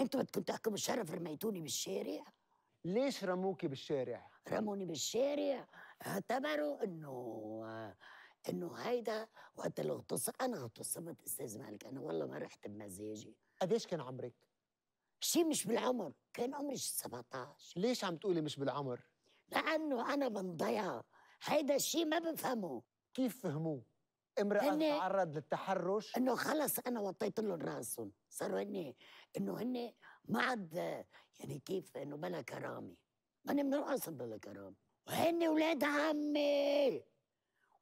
انتوا بدكم تحكموا الشرف رميتوني بالشارع ليش رموكي بالشارع؟ رموني بالشارع اعتبروا انه انه هيدا وقت اغتصب انا اغتصبت استاذ مالك انا والله ما رحت بمزاجي قديش كان عمرك؟ شي مش بالعمر كان عمري 17 ليش عم تقولي مش بالعمر؟ لانه انا بنضيع هيدا الشيء ما بفهمه كيف فهموه؟ امرأة تعرض للتحرش انه خلص انا وطيت لهم راسهم صاروا هن انه هن ما عاد يعني كيف انه بلا كرامه ما من الاصل بلا كرامه وهن ولاد عمي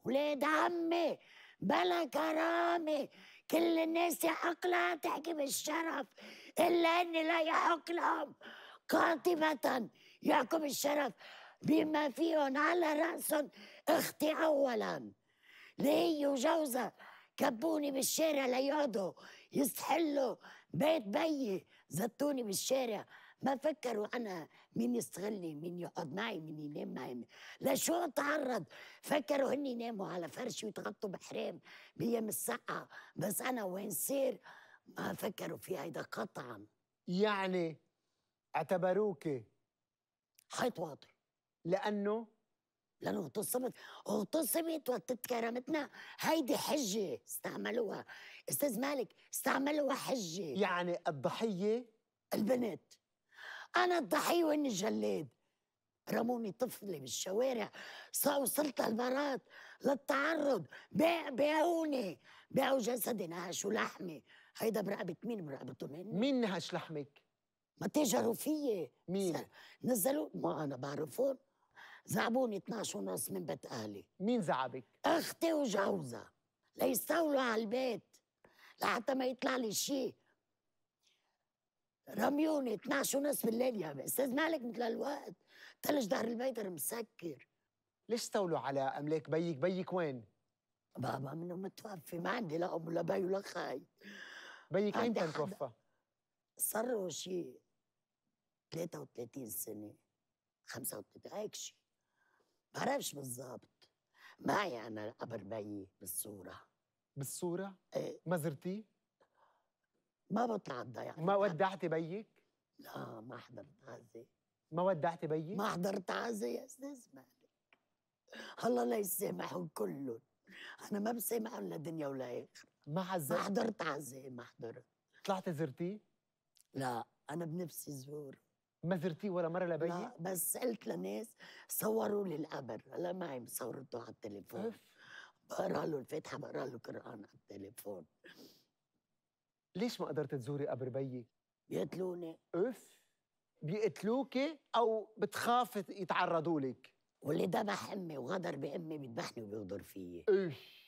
ولاد عمي بلا كرامه كل الناس يحق لها تحكي بالشرف الا ان لا يحق لهم قاطبه يحكم الشرف بما فيهم على راسهم اختي اولا لي وجوزها كبوني بالشارع ليقعدوا يستحلوا بيت بيي زتوني بالشارع ما فكروا انا مين يستغلني مين يقعد معي مين ينام معي لشو اتعرض فكروا هني يناموا على فرشي ويتغطوا بحرام بيام السقعه بس انا وين سير ما فكروا في هيدا قطعا يعني اعتبروك حيط واطي لانه لانه اغتصبت اغتصبت وقت كرامتنا هيدي حجه استعملوها استاذ مالك استعملوها حجه يعني الضحيه البنت انا الضحيه واني جلاد رموني طفلة بالشوارع وصلت المرات للتعرض باعوني باعوا جسدي نهش ولحمي هيدا برقبة مين برقبته هن؟ مين نهش لحمك؟ ما تاجروا فيي مين؟ نزلوا ما أنا بعرفهم زعبوني 12 ونص من بيت اهلي مين زعبك؟ اختي وجوزها ليستولوا على البيت لحتى ما يطلع لي شيء رميوني 12 ونص بالليل يا استاذ مالك مثل هالوقت ثلج ظهر البيت مسكر ليش استولوا على املاك بيك؟ بيك وين؟ بابا منه متوفي ما عندي لا ام ولا بي ولا خاي بيك ايمتى توفى؟ صار له شيء 33 سنه 35 هيك شيء بعرفش بالضبط معي يعني انا قبر بيي بالصوره بالصوره؟ ايه ما زرتيه؟ ما بطلع الضيعة ما ودعتي بيك؟ لا ما حضرت عزي ما ودعتي بيك؟ ما حضرت عزي يا استاذ مالك الله لا يسامحهم كلهم انا ما بسامحهم لا دنيا ولا اخره ما حزرت ما حضرت عزي ما حضرت طلعتي زرتيه؟ لا انا بنفسي زوره ما زرتيه ولا مره لبي؟ لا بس قلت لناس صوروا لي القبر هلا معي صورته على التليفون بقرا له الفاتحه بقرا له قران على التليفون ليش ما قدرت تزوري قبر بيي؟ بيقتلوني اف بيقتلوكي او بتخاف يتعرضوا لك واللي ذبح امي وغدر بامي بيذبحني وبيغدر فيي ايش